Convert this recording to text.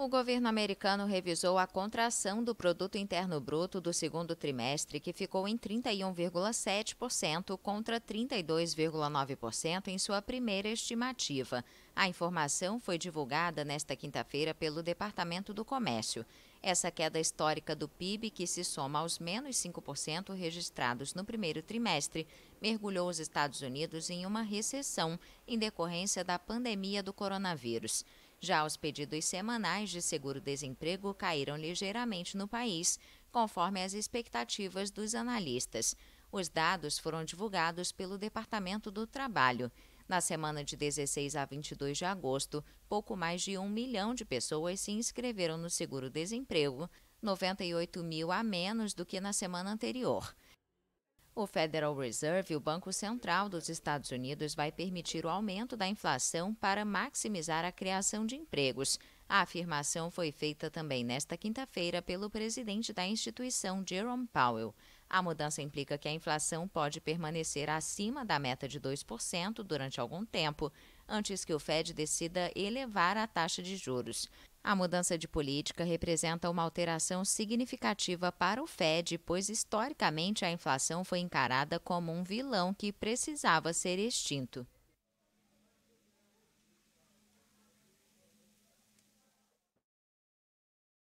O governo americano revisou a contração do produto interno bruto do segundo trimestre, que ficou em 31,7% contra 32,9% em sua primeira estimativa. A informação foi divulgada nesta quinta-feira pelo Departamento do Comércio. Essa queda histórica do PIB, que se soma aos menos 5% registrados no primeiro trimestre, mergulhou os Estados Unidos em uma recessão em decorrência da pandemia do coronavírus. Já os pedidos semanais de seguro-desemprego caíram ligeiramente no país, conforme as expectativas dos analistas. Os dados foram divulgados pelo Departamento do Trabalho. Na semana de 16 a 22 de agosto, pouco mais de um milhão de pessoas se inscreveram no seguro-desemprego, 98 mil a menos do que na semana anterior. O Federal Reserve, o Banco Central dos Estados Unidos, vai permitir o aumento da inflação para maximizar a criação de empregos. A afirmação foi feita também nesta quinta-feira pelo presidente da instituição, Jerome Powell. A mudança implica que a inflação pode permanecer acima da meta de 2% durante algum tempo, antes que o Fed decida elevar a taxa de juros. A mudança de política representa uma alteração significativa para o Fed, pois historicamente a inflação foi encarada como um vilão que precisava ser extinto.